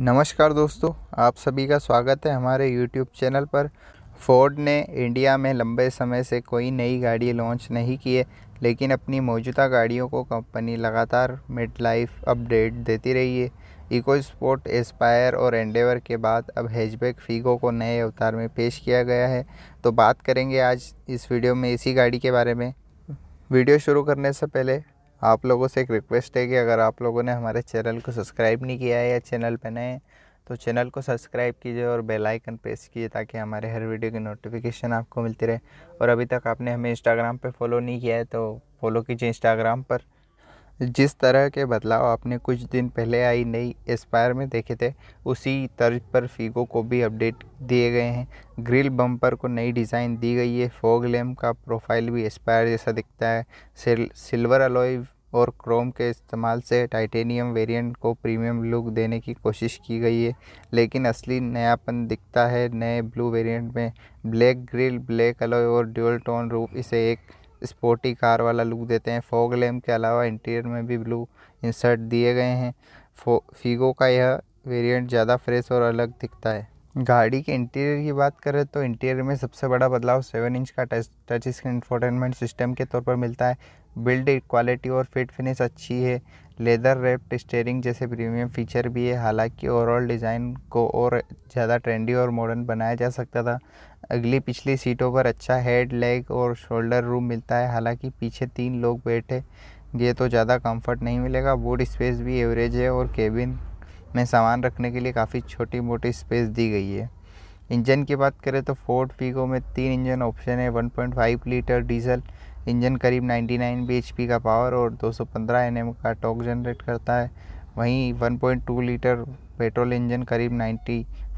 नमस्कार दोस्तों आप सभी का स्वागत है हमारे यूट्यूब चैनल पर फोर्ड ने इंडिया में लंबे समय से कोई नई गाड़ी लॉन्च नहीं की है लेकिन अपनी मौजूदा गाड़ियों को कंपनी लगातार मिड लाइफ अपडेट देती रही है इको स्पोर्ट एस्पायर और एंडेवर के बाद अब हैचबैक फीगो को नए अवतार में पेश किया गया है तो बात करेंगे आज इस वीडियो में इसी गाड़ी के बारे में वीडियो शुरू करने से पहले आप लोगों से एक रिक्वेस्ट है कि अगर आप लोगों ने हमारे चैनल को सब्सक्राइब नहीं किया है या चैनल पर नए तो चैनल को सब्सक्राइब कीजिए और बेल आइकन प्रेस कीजिए ताकि हमारे हर वीडियो की नोटिफिकेशन आपको मिलती रहे और अभी तक आपने हमें इंस्टाग्राम पर फॉलो नहीं किया है तो फॉलो कीजिए इंस्टाग्राम पर जिस तरह के बदलाव आपने कुछ दिन पहले आई नई एस्पायर में देखे थे उसी तर्ज पर फीगो को भी अपडेट दिए गए हैं ग्रिल बम्पर को नई डिज़ाइन दी गई है फोग लैम्प का प्रोफाइल भी एस्पायर जैसा दिखता है सिल, सिल्वर अलॉय और क्रोम के इस्तेमाल से टाइटेनियम वेरिएंट को प्रीमियम लुक देने की कोशिश की गई है लेकिन असली नयापन दिखता है नए ब्लू वेरिएंट में ब्लैक ग्रिल ब्लैक अलॉय और ड्यूल टोन रूफ इसे एक स्पोर्टी कार वाला लुक देते हैं फोग लैम्प के अलावा इंटीरियर में भी ब्लू इंसर्ट दिए गए हैं फो फीगो का यह वेरिएंट ज़्यादा फ्रेश और अलग दिखता है गाड़ी के इंटीरियर की बात करें तो इंटीरियर में सबसे बड़ा बदलाव सेवन इंच का touch touch screen infotainment system के तौर पर मिलता है बिल्ड क्वालिटी और फिट फिनिश अच्छी है लेदर रेप्ड स्टेयरिंग जैसे प्रीमियम फीचर भी है हालांकि ओवरऑल डिज़ाइन को और ज़्यादा ट्रेंडी और मॉडर्न बनाया जा सकता था अगली पिछली सीटों पर अच्छा हेड लेग और शोल्डर रूम मिलता है हालांकि पीछे तीन लोग बैठे गए तो ज़्यादा कंफर्ट नहीं मिलेगा बोर्ड स्पेस भी एवरेज है और केबिन में सामान रखने के लिए काफ़ी छोटी मोटी स्पेस दी गई है इंजन की बात करें तो फोर्ड फीगो में तीन इंजन ऑप्शन है वन लीटर डीजल इंजन करीब 99 bhp का पावर और 215 nm का टॉक जनरेट करता है वहीं 1.2 लीटर पेट्रोल इंजन करीब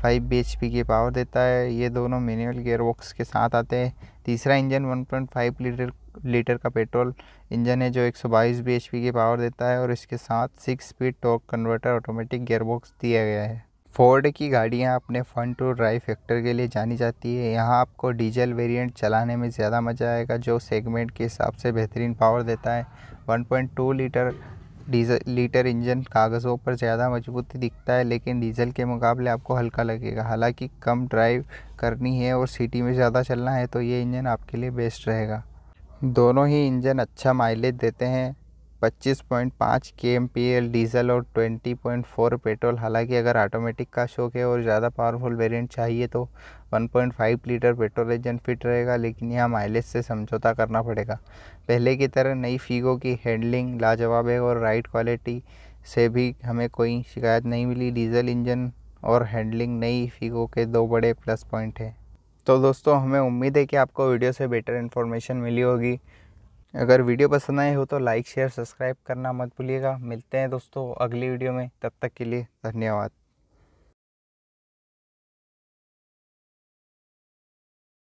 फाइव बी एच पी की पावर देता है ये दोनों मैनुअल गेयरबॉक्स के साथ आते हैं तीसरा इंजन 1.5 लीटर लीटर का पेट्रोल इंजन है जो 122 पी की पावर देता है और इसके साथ six speed torque converter automatic gearbox दिया गया है फोर्ड की गाड़ियां अपने फ्रंट टू ड्राइव फैक्टर के लिए जानी जाती है यहाँ आपको डीजल वेरियंट चलाने में ज़्यादा मज़ा आएगा जो सेगमेंट के हिसाब से बेहतरीन पावर देता है one litre diesel litre engine कागज़ों पर ज़्यादा मजबूत दिखता है लेकिन डीजल के मुकाबले आपको हल्का लगेगा हालांकि कम ड्राइव करनी है और सिटी में ज़्यादा चलना है तो ये इंजन आपके लिए बेस्ट रहेगा दोनों ही इंजन अच्छा माइलेज देते हैं 25.5 के एम डीजल और 20.4 पेट्रोल हालांकि अगर ऑटोमेटिक का शौक है और ज़्यादा पावरफुल वेरिएंट चाहिए तो 1.5 लीटर पेट्रोल इंजन फिट रहेगा लेकिन यहाँ माइलेज से समझौता करना पड़ेगा पहले की तरह नई फीगो की हैंडलिंग लाजवाब है और राइड क्वालिटी से भी हमें कोई शिकायत नहीं मिली डीजल इंजन और हैंडलिंग नई फीगो के दो बड़े प्लस पॉइंट हैं तो दोस्तों हमें उम्मीद है कि आपको वीडियो से बेटर इन्फॉर्मेशन मिली होगी अगर वीडियो पसंद आए हो तो लाइक शेयर सब्सक्राइब करना मत भूलिएगा मिलते हैं दोस्तों अगली वीडियो में तब तक के लिए धन्यवाद